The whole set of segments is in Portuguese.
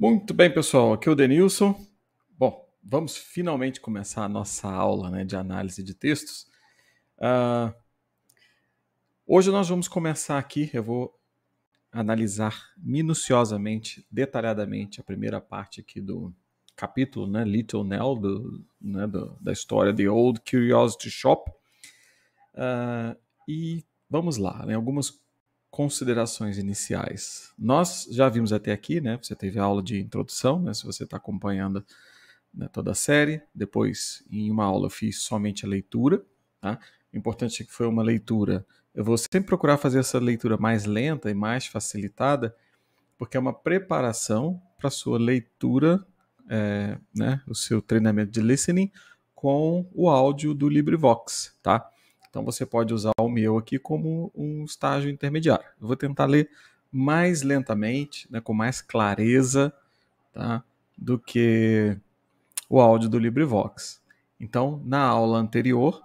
Muito bem, pessoal. Aqui é o Denilson. Bom, vamos finalmente começar a nossa aula né, de análise de textos. Uh, hoje nós vamos começar aqui. Eu vou analisar minuciosamente, detalhadamente, a primeira parte aqui do capítulo, né, Little Nell, do, né, do, da história The Old Curiosity Shop. Uh, e vamos lá, né, algumas considerações iniciais. Nós já vimos até aqui, né? Você teve a aula de introdução, né? Se você está acompanhando né, toda a série. Depois, em uma aula, eu fiz somente a leitura. Tá? O importante é que foi uma leitura. Eu vou sempre procurar fazer essa leitura mais lenta e mais facilitada, porque é uma preparação para a sua leitura, é, né, o seu treinamento de listening com o áudio do LibriVox, tá? Então você pode usar o meu aqui como um estágio intermediário. Eu vou tentar ler mais lentamente, né, com mais clareza, tá, do que o áudio do LibriVox. Então, na aula anterior,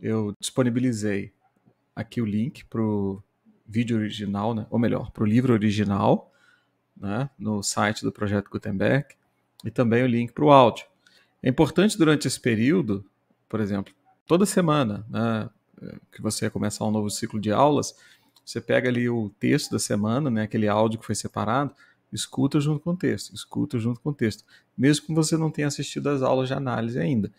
eu disponibilizei aqui o link para o vídeo original, né, ou melhor, para o livro original, né, no site do Projeto Gutenberg, e também o link para o áudio. É importante durante esse período, por exemplo, toda semana, né, que você ia começar um novo ciclo de aulas, você pega ali o texto da semana, né, aquele áudio que foi separado, escuta junto com o texto, escuta junto com o texto, mesmo que você não tenha assistido às aulas de análise ainda.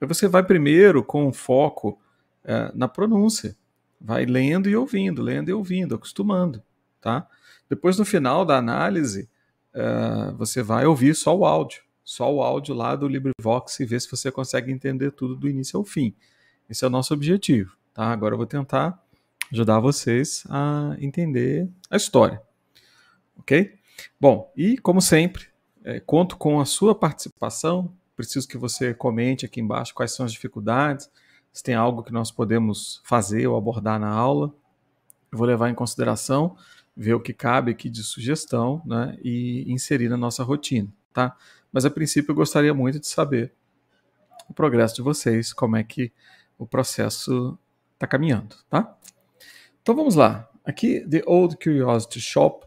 Você vai primeiro com foco é, na pronúncia, vai lendo e ouvindo, lendo e ouvindo, acostumando, tá? Depois no final da análise, é, você vai ouvir só o áudio, só o áudio lá do LibriVox e ver se você consegue entender tudo do início ao fim. Esse é o nosso objetivo, tá? Agora eu vou tentar ajudar vocês a entender a história, ok? Bom, e como sempre, é, conto com a sua participação. Preciso que você comente aqui embaixo quais são as dificuldades, se tem algo que nós podemos fazer ou abordar na aula. Eu vou levar em consideração, ver o que cabe aqui de sugestão, né, e inserir na nossa rotina, tá? Mas a princípio eu gostaria muito de saber o progresso de vocês, como é que o processo está caminhando, tá? Então vamos lá. Aqui, The Old Curiosity Shop.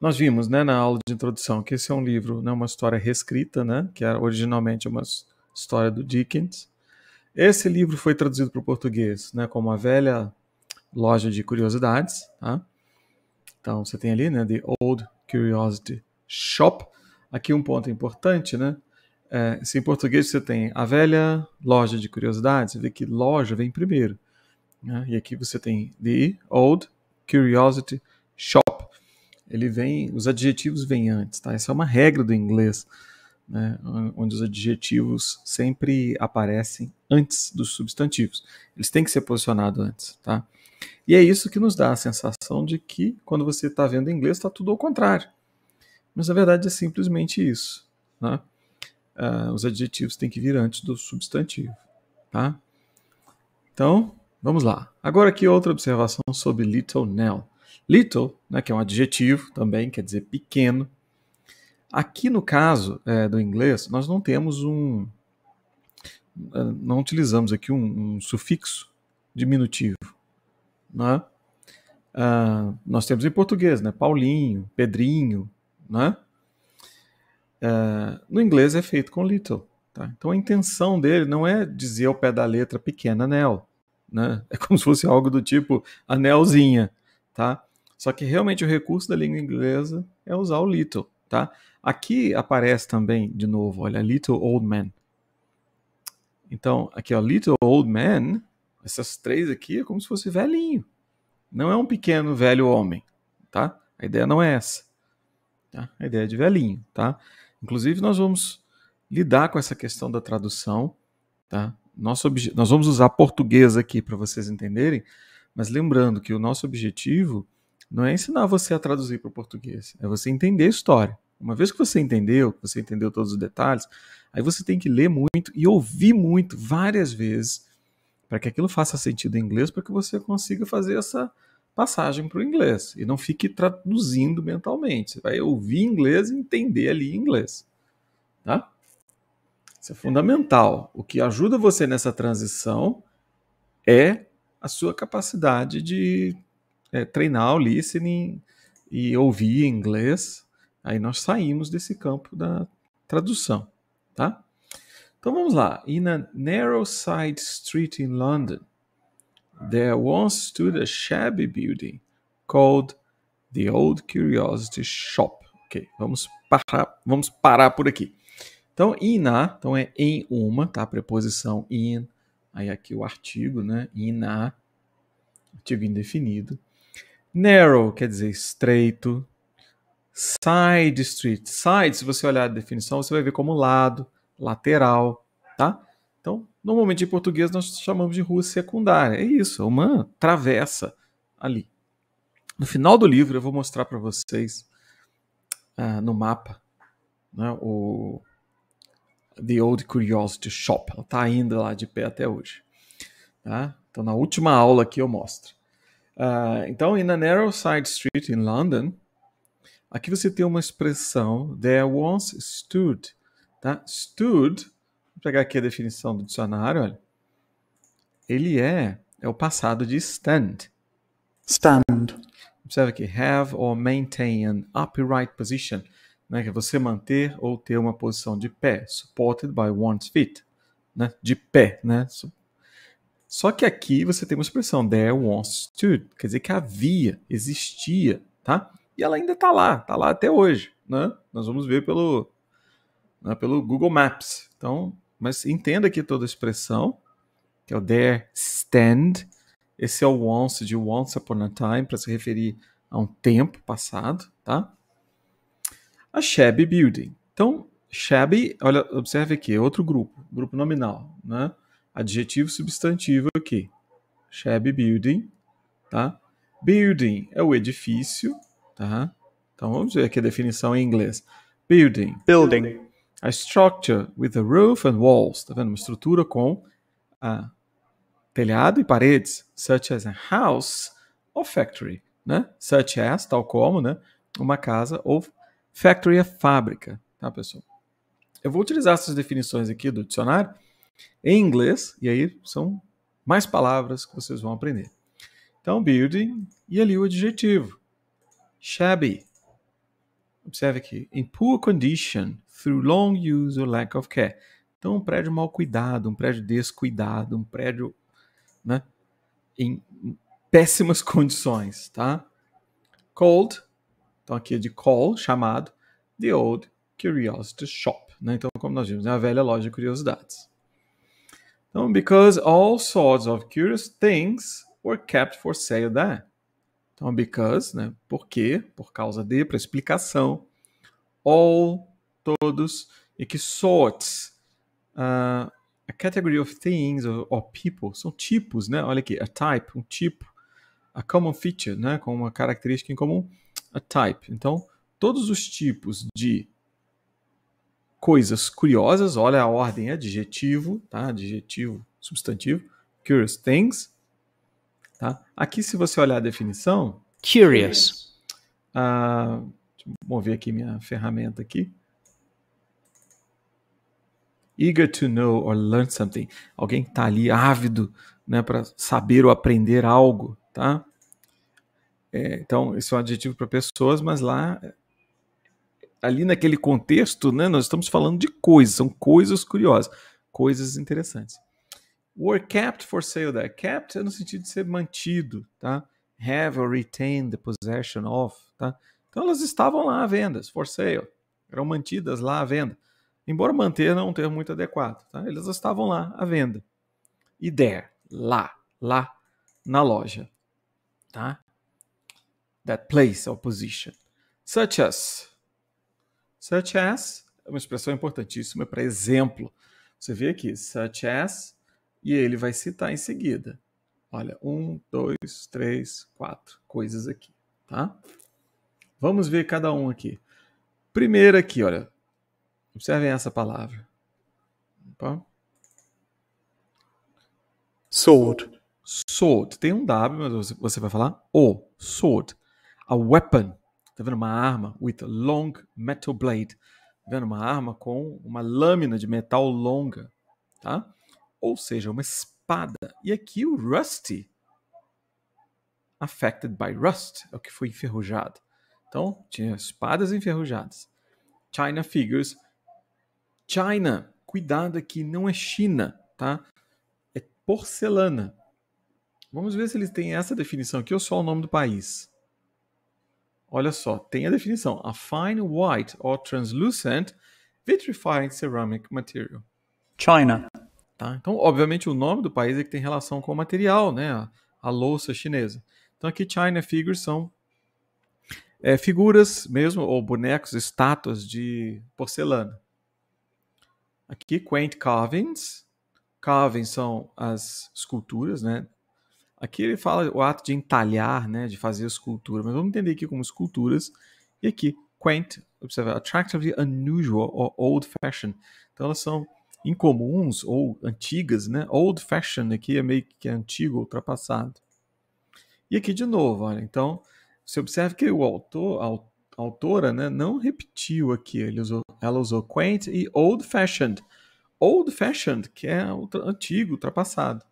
Nós vimos, né, na aula de introdução, que esse é um livro, né, uma história reescrita, né, que era originalmente uma história do Dickens. Esse livro foi traduzido para o português, né, como a velha loja de curiosidades, tá? Então você tem ali, né, The Old Curiosity Shop. Aqui um ponto importante, né? É, se em português você tem a velha loja de curiosidades, você vê que loja vem primeiro. Né? E aqui você tem the old curiosity shop. Ele vem, os adjetivos vêm antes, tá? Essa é uma regra do inglês, né? onde os adjetivos sempre aparecem antes dos substantivos. Eles têm que ser posicionados antes, tá? E é isso que nos dá a sensação de que quando você está vendo inglês está tudo ao contrário. Mas na verdade é simplesmente isso, né? uh, os adjetivos têm que vir antes do substantivo, tá? Então, vamos lá. Agora aqui outra observação sobre little Nell. Little, né, que é um adjetivo também, quer dizer pequeno. Aqui no caso é, do inglês, nós não temos um, ah, não utilizamos aqui um, um sufixo diminutivo, né? Uh, nós temos em português, né? Paulinho, Pedrinho, né? É, no inglês é feito com little. Tá? Então a intenção dele não é dizer ao pé da letra pequeno anel. Né? É como se fosse algo do tipo anelzinha. Tá? Só que realmente o recurso da língua inglesa é usar o little. Tá? Aqui aparece também, de novo, olha, little old man. Então, aqui, ó, little old man, essas três aqui é como se fosse velhinho. Não é um pequeno velho homem, tá? A ideia não é essa. Tá? A ideia é de velhinho, tá? Inclusive, nós vamos lidar com essa questão da tradução, tá? Nosso obje... Nós vamos usar português aqui para vocês entenderem, mas lembrando que o nosso objetivo não é ensinar você a traduzir para o português, é você entender a história. Uma vez que você entendeu, que você entendeu todos os detalhes, aí você tem que ler muito e ouvir muito várias vezes para que aquilo faça sentido em inglês, para que você consiga fazer essa passagem para o inglês e não fique traduzindo mentalmente. Você vai ouvir inglês e entender ali inglês. Tá? Isso é fundamental. O que ajuda você nessa transição é a sua capacidade de é, treinar o listening e ouvir inglês. Aí nós saímos desse campo da tradução, tá? Então vamos lá. In a narrow side street in London, there once stood a shabby building called the Old Curiosity Shop. Ok, vamos parar, vamos parar por aqui. Então, in a, então é em uma, tá? A preposição in, aí aqui o artigo, né? In a, artigo indefinido. Narrow quer dizer estreito. Side street, side, se você olhar a definição, você vai ver como lado, lateral, tá? Normalmente em português nós chamamos de rua secundária. É isso, é uma travessa ali. No final do livro eu vou mostrar para vocês uh, no mapa né, o The Old Curiosity Shop. Ela está ainda lá de pé até hoje. Tá? Então na última aula aqui eu mostro. Uh, então, in a narrow side street in London, aqui você tem uma expressão there once stood. Tá? Stood pegar aqui a definição do dicionário, olha. Ele é, é o passado de stand. Stand. Observa aqui, have or maintain an upright position, né, que é você manter ou ter uma posição de pé, supported by one's feet, né, de pé, né, só que aqui você tem uma expressão there once stood, quer dizer que havia, existia, tá? E ela ainda está lá, está lá até hoje, né? Nós vamos ver pelo né, pelo Google Maps. Então, mas entenda aqui toda a expressão, que é o there stand. Esse é o once de once upon a time, para se referir a um tempo passado, tá? A shabby building. Então, shabby, olha, observe aqui, é outro grupo, grupo nominal, né? Adjetivo substantivo aqui. Shabby building, tá? Building é o edifício, tá? Então vamos ver aqui a definição em inglês. Building. Building. A structure with a roof and walls. Tá vendo? Uma estrutura com ah, telhado e paredes. Such as a house or factory. Né? Such as, tal como, né? Uma casa ou factory é fábrica. Tá, pessoal? Eu vou utilizar essas definições aqui do dicionário em inglês, e aí são mais palavras que vocês vão aprender. Então, building, e ali o adjetivo. Shabby. Observe aqui. In poor condition through long use or lack of care. Então, um prédio mal cuidado, um prédio descuidado, um prédio né, em péssimas condições, tá? Cold, então aqui é de call, chamado, the old curiosity shop, né? Então, como nós vimos, é a velha loja de curiosidades. Então, because all sorts of curious things were kept for sale there. Então, because, né? Porque, por causa de, para explicação. All todos e que sorts uh, a category of things or, or, people são tipos, né? Olha aqui, a type, um tipo, a common feature, né? Com uma característica em comum, a type. Então, todos os tipos de coisas curiosas, olha a ordem, é adjetivo, tá? Adjetivo, substantivo, curious things, tá? Aqui, se você olhar a definição, curious. Uh, deixa eu mover aqui minha ferramenta aqui eager to know or learn something. Alguém que está ali ávido né, para saber ou aprender algo, tá? É, então, esse é um adjetivo para pessoas, mas lá, ali naquele contexto, né, nós estamos falando de coisas, são coisas curiosas, coisas interessantes. Were kept for sale there. Kept é no sentido de ser mantido, tá? Have or retain the possession of, tá? Então elas estavam lá à venda, for sale. Eram mantidas lá à venda. Embora manter não é um termo muito adequado, tá? Eles estavam lá à venda. E there, lá, lá na loja, tá? That place or position. Such as. Such as é uma expressão importantíssima é para exemplo. Você vê aqui, such as, e ele vai citar em seguida. Olha, um, dois, três, quatro coisas aqui, tá? Vamos ver cada um aqui. Primeiro aqui, olha, Observem essa palavra. Tá Opa. Sword. Sword. Tem um W, mas você vai falar O. Sword. A weapon. Tá vendo? Uma arma with a long metal blade. Tá vendo? Uma arma com uma lâmina de metal longa. Tá? Ou seja, uma espada. E aqui o rusty. Affected by rust. É o que foi enferrujado. Então, tinha espadas enferrujadas. China figures China, cuidado aqui, não é China, tá? É porcelana. Vamos ver se eles têm essa definição aqui ou só o nome do país. Olha só, tem a definição: a fine white or translucent vitrifying ceramic material. China. Tá? Então, obviamente, o nome do país é que tem relação com o material, né? A, a louça chinesa. Então, aqui, China figures são é, figuras mesmo, ou bonecos, estátuas de porcelana. Aqui, Quaint Carvings. Carvings são as esculturas, né? Aqui ele fala o ato de entalhar, né, de fazer escultura, mas vamos entender aqui como esculturas. E aqui, quaint, observa, attractively unusual or old fashioned. Então elas são incomuns ou antigas, né? Old fashioned aqui é meio que antigo, ultrapassado. E aqui de novo, olha, então, você observa que o autor, autora, né, não repetiu aqui. Ele usou, ela usou quaint e old fashioned. Old fashioned, que é ultra, antigo, ultrapassado.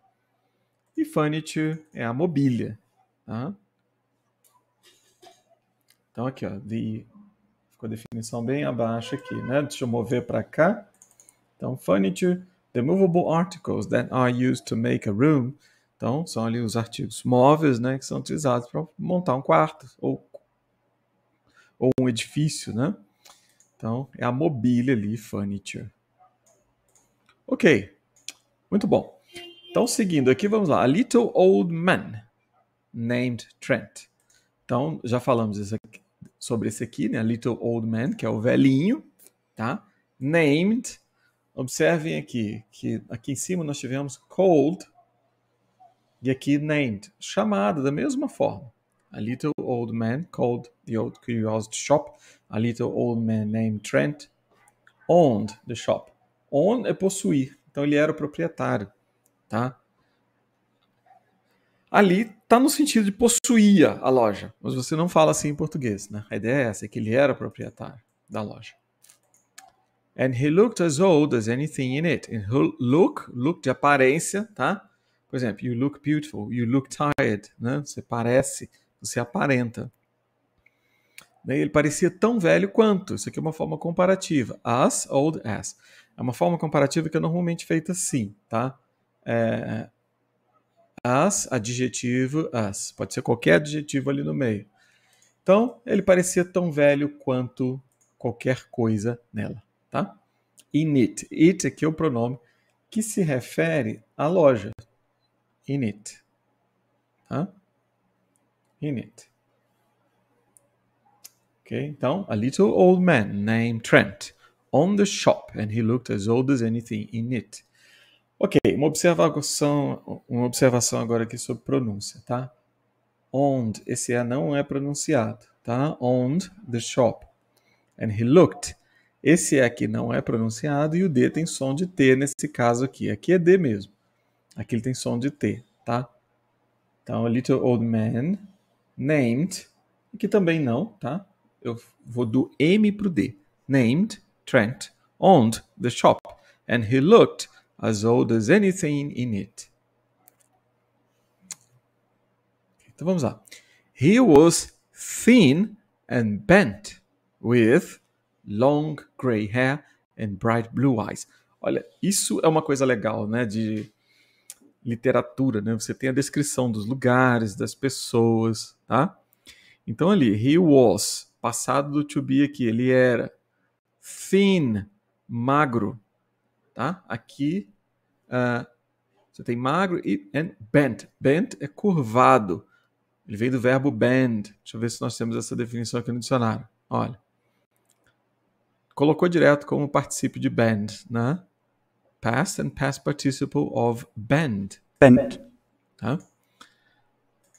E furniture é a mobília. Tá? Então aqui, ó, the, ficou a definição bem abaixo aqui, né? Deixa eu mover para cá. Então, furniture, the movable articles that are used to make a room. Então, são ali os artigos móveis, né, que são utilizados para montar um quarto ou ou um edifício, né? Então, é a mobília ali, furniture. Ok, muito bom. Então, seguindo aqui, vamos lá. A little old man named Trent. Então, já falamos aqui, sobre esse aqui, né? A little old man, que é o velhinho, tá? Named. Observem aqui, que aqui em cima nós tivemos cold e aqui named, chamado da mesma forma a little old man called the Old Curiosity Shop, a little old man named Trent, owned the shop. Own é possuir, então ele era o proprietário, tá? Ali tá no sentido de possuía a loja, mas você não fala assim em português, né? A ideia é essa, é que ele era o proprietário da loja. And he looked as old as anything in it. And look, look de aparência, tá? Por exemplo, you look beautiful, you look tired, né? Você parece você aparenta. Né? Ele parecia tão velho quanto. Isso aqui é uma forma comparativa. As, old as. É uma forma comparativa que é normalmente feita assim, tá? É, é, as, adjetivo, as. Pode ser qualquer adjetivo ali no meio. Então, ele parecia tão velho quanto qualquer coisa nela, tá? In it. It aqui é o pronome que se refere à loja. In it. Tá? in it. Okay, então, a little old man named Trent on the shop and he looked as old as anything in it. Ok, uma observação, uma observação agora aqui sobre pronúncia, tá? Owned, esse A não é pronunciado, tá? Owned the shop. And he looked. Esse é aqui não é pronunciado e o D tem som de T nesse caso aqui. Aqui é D mesmo. Aqui ele tem som de T, tá? Então, a little old man named, que também não, tá? Eu vou do M para o D. Named Trent owned the shop, and he looked as old as anything in it. Então vamos lá. He was thin and bent, with long gray hair and bright blue eyes. Olha, isso é uma coisa legal, né? De literatura, né? Você tem a descrição dos lugares, das pessoas, tá? Então ali, he was, passado do to be aqui, ele era thin, magro, tá? Aqui uh, você tem magro e and bent. Bent é curvado. Ele vem do verbo bend. Deixa eu ver se nós temos essa definição aqui no dicionário. Olha. Colocou direto como participio de bend, né? Past and past participle of bend. Bent. Tá?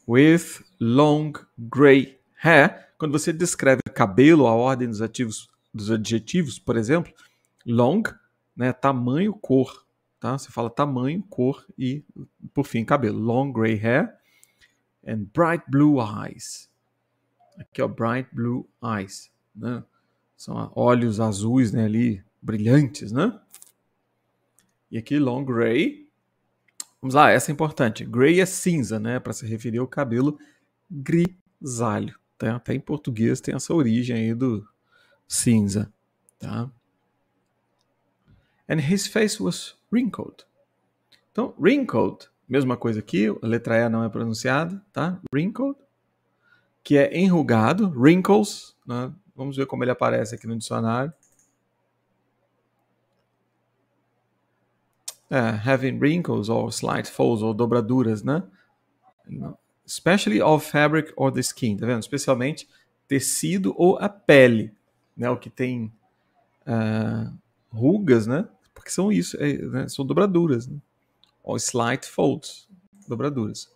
with long gray hair. Quando você descreve cabelo, a ordem dos, ativos, dos adjetivos, por exemplo, long, né, tamanho, cor. Tá? Você fala tamanho, cor e, por fim, cabelo. Long gray hair and bright blue eyes. Aqui, ó, bright blue eyes. Né? São olhos azuis né, ali, brilhantes, né? E aqui, long gray, Vamos lá, essa é importante. Grey é cinza, né? Para se referir ao cabelo grisalho. Tá? Até em português tem essa origem aí do cinza. Tá? And his face was wrinkled. Então, wrinkled, mesma coisa aqui, a letra E não é pronunciada, tá? Wrinkled, que é enrugado, wrinkles, né? Vamos ver como ele aparece aqui no dicionário. É, having wrinkles or slight folds, ou dobraduras, né? Especially of fabric or the skin, tá vendo? Especialmente tecido ou a pele, né? O que tem uh, rugas, né? Porque são isso, é, né? são dobraduras, né? Or slight folds, dobraduras.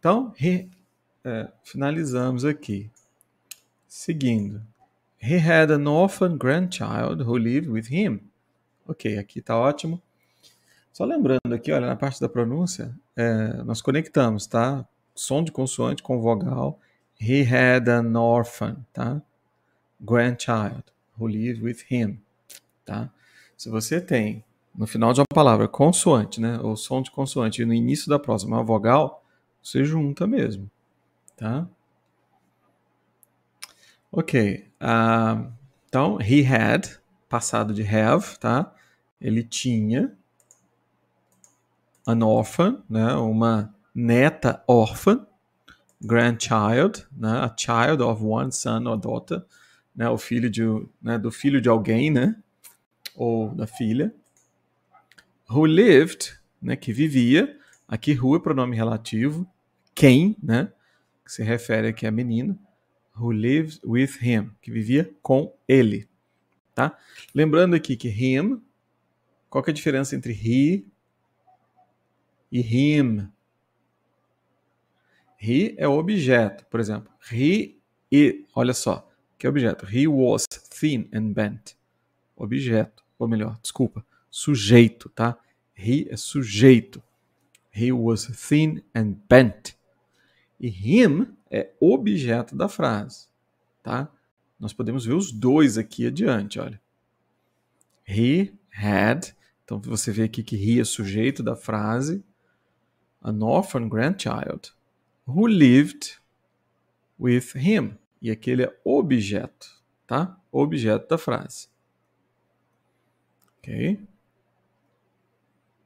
Então, uh, finalizamos aqui. Seguindo. He had an orphan grandchild who lived with him. Ok, aqui está ótimo. Só lembrando aqui, olha, na parte da pronúncia, é, nós conectamos, tá? Som de consoante com vogal. He had an orphan, tá? Grandchild who lived with him, tá? Se você tem no final de uma palavra consoante, né? Ou som de consoante e no início da próxima uma vogal, você junta mesmo, tá? Ok. Uh, então, he had passado de have, tá? Ele tinha an orphan, né? Uma neta órfã, grandchild, né? A child of one son or daughter, né? O filho de, né? do filho de alguém, né? Ou da filha. Who lived, né? Que vivia. Aqui who é pronome relativo. Quem, né? Que se refere aqui à menina. Who lived with him, que vivia com ele. Tá? Lembrando aqui que him, qual que é a diferença entre he e him? He é objeto, por exemplo. He e, olha só, que é objeto. He was thin and bent. Objeto, ou melhor, desculpa, sujeito, tá? He é sujeito. He was thin and bent. E him é objeto da frase, tá? Nós podemos ver os dois aqui adiante, olha. He had. Então você vê aqui que he é sujeito da frase. An orphan grandchild who lived with him. E aquele é objeto, tá? Objeto da frase. Ok?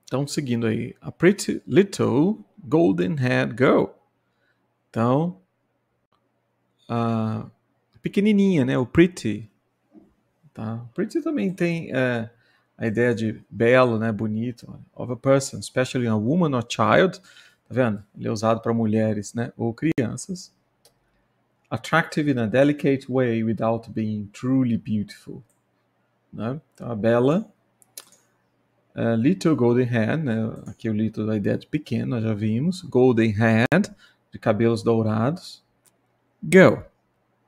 Então, seguindo aí. A pretty little golden haired girl. Então, a ah, pequenininha, né? O pretty. Tá? Pretty também tem é, a ideia de belo, né? Bonito. Of a person, especially a woman or child. Tá vendo? Ele é usado para mulheres, né? Ou crianças. Attractive in a delicate way without being truly beautiful. Né? Então, a bela. Uh, little Golden Hand, né? aqui é o little da ideia de pequeno, nós já vimos. Golden Hand, de cabelos dourados. Girl,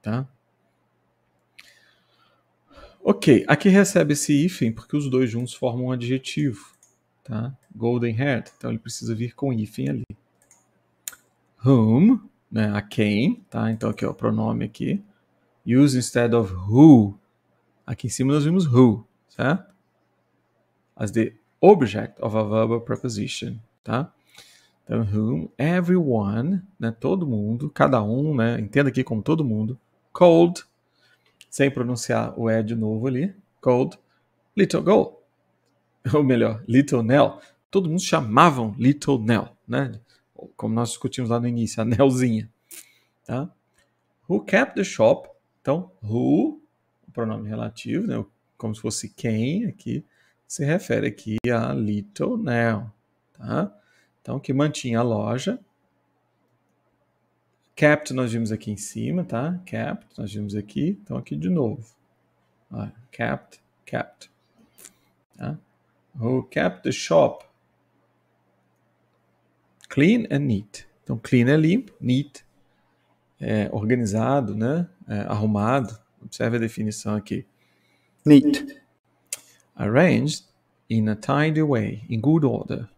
tá? Ok, aqui recebe esse hífen porque os dois juntos formam um adjetivo, tá? Golden haired, então ele precisa vir com hífen ali. Whom, né, a quem, tá? Então aqui é o pronome aqui. Use instead of who. Aqui em cima nós vimos who, certo? As the object of a verbal preposition, tá? Então, whom everyone, né, todo mundo, cada um, né, entenda aqui como todo mundo, called sem pronunciar o E de novo ali, called Little girl Ou melhor, Little Nell. Todo mundo chamavam Little Nell, né? Como nós discutimos lá no início, a Nellzinha. Tá? Who kept the shop? Então, who, o pronome relativo, né? como se fosse quem aqui, se refere aqui a Little Nell. Tá? Então, que mantinha a loja, Capped nós vimos aqui em cima, tá? Capped, nós vimos aqui. Então, aqui de novo. Ó, capped, capped. Tá? Who kept the shop clean and neat. Então, clean é limpo, neat é organizado, né? É arrumado. Observe a definição aqui. Neat. Arranged in a tidy way, in good order.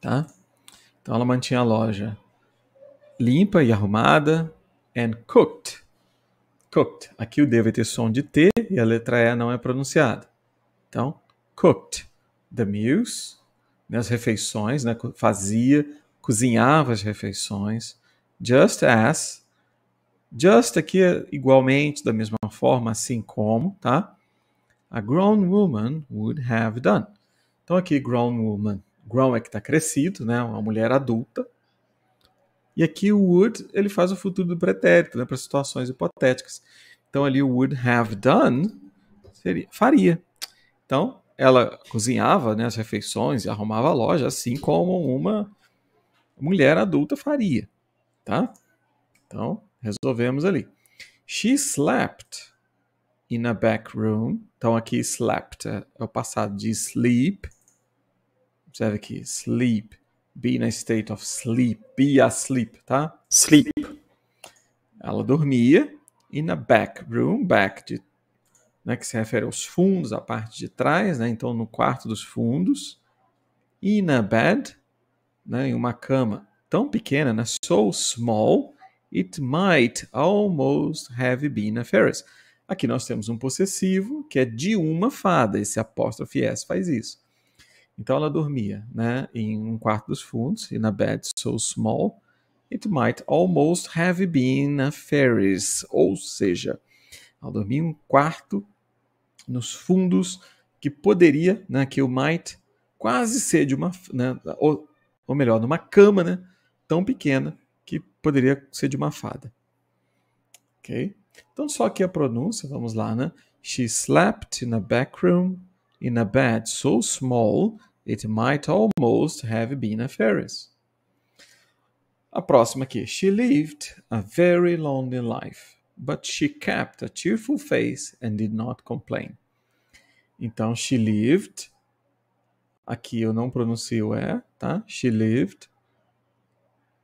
Tá? Então, ela mantinha a loja limpa e arrumada. And cooked. Cooked. Aqui o D vai ter som de T e a letra E não é pronunciada. Então, cooked the meals, né, as refeições, né, fazia, cozinhava as refeições. Just as. Just aqui é igualmente, da mesma forma, assim como, tá? A grown woman would have done. Então aqui, grown woman. Grown é que está crescido, né? Uma mulher adulta e aqui o would ele faz o futuro do pretérito, né, para situações hipotéticas. Então ali o would have done seria faria. Então ela cozinhava né, as refeições e arrumava a loja, assim como uma mulher adulta faria, tá? Então resolvemos ali. She slept in a back room. Então aqui slept é, é o passado de sleep. Observe aqui sleep Be in a state of sleep. Be asleep, tá? Sleep. Ela dormia. In a back room, back de, né, que se refere aos fundos, à parte de trás, né? Então, no quarto dos fundos. In a bed, né, em uma cama tão pequena, né? So small, it might almost have been a Ferris. Aqui nós temos um possessivo que é de uma fada. Esse apóstrofe S faz isso. Então ela dormia, né, em um quarto dos fundos, in a bed so small, it might almost have been a fairy's. Ou seja, ela dormia em um quarto nos fundos que poderia, né, que o might quase ser de uma, né, ou, ou melhor, numa cama, né, tão pequena que poderia ser de uma fada. Ok? Então só aqui a pronúncia, vamos lá, né? She slept in a back room in a bed so small it might almost have been a Ferris. A próxima aqui. She lived a very lonely life, but she kept a cheerful face and did not complain. Então, she lived. Aqui eu não pronuncio é, tá? She lived.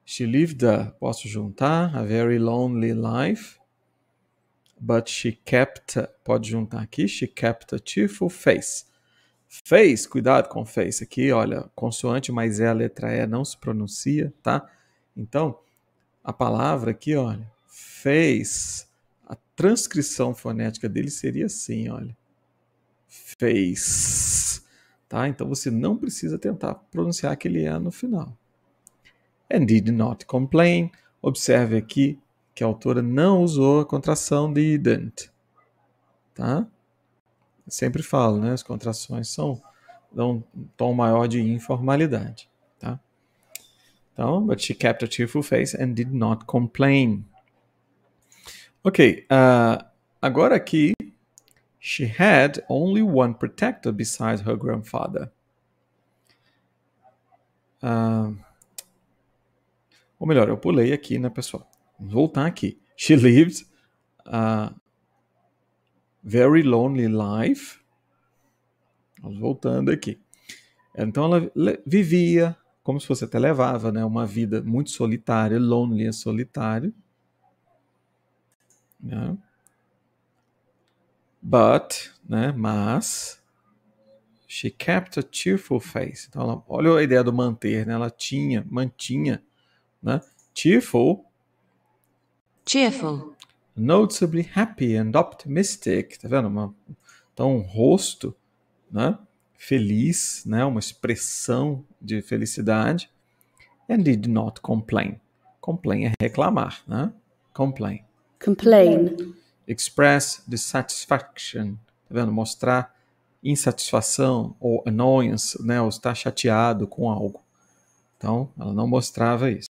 She lived a, posso juntar, a very lonely life but she kept, pode juntar aqui, she kept a cheerful face. Face, cuidado com face aqui, olha, consoante, mas é a letra E, não se pronuncia, tá? Então, a palavra aqui, olha, face, a transcrição fonética dele seria assim, olha, face, tá? Então você não precisa tentar pronunciar aquele E no final. And did not complain, observe aqui que a autora não usou a contração didn't. Tá? sempre falo, né? As contrações são dão um tom maior de informalidade, tá? Então, but she kept a cheerful face and did not complain. Ok, uh, agora aqui, she had only one protector besides her grandfather. Uh, ou melhor, eu pulei aqui, né, pessoal? Vamos voltar aqui. She lives a very lonely life. Vamos voltando aqui. Então ela vivia, como se fosse até levava, né, uma vida muito solitária, lonely é solitário. Né? But, né, mas she kept a cheerful face. Então ela, olha a ideia do manter, né? Ela tinha, mantinha, né? Cheerful cheerful. Noticeably happy and optimistic. Tá vendo? Uma, então, um rosto né? feliz, né? uma expressão de felicidade. And did not complain. Complain é reclamar, né? Complain. Complain. Express dissatisfaction. Tá vendo? Mostrar insatisfação ou annoyance, né? Ou estar chateado com algo. Então, ela não mostrava isso.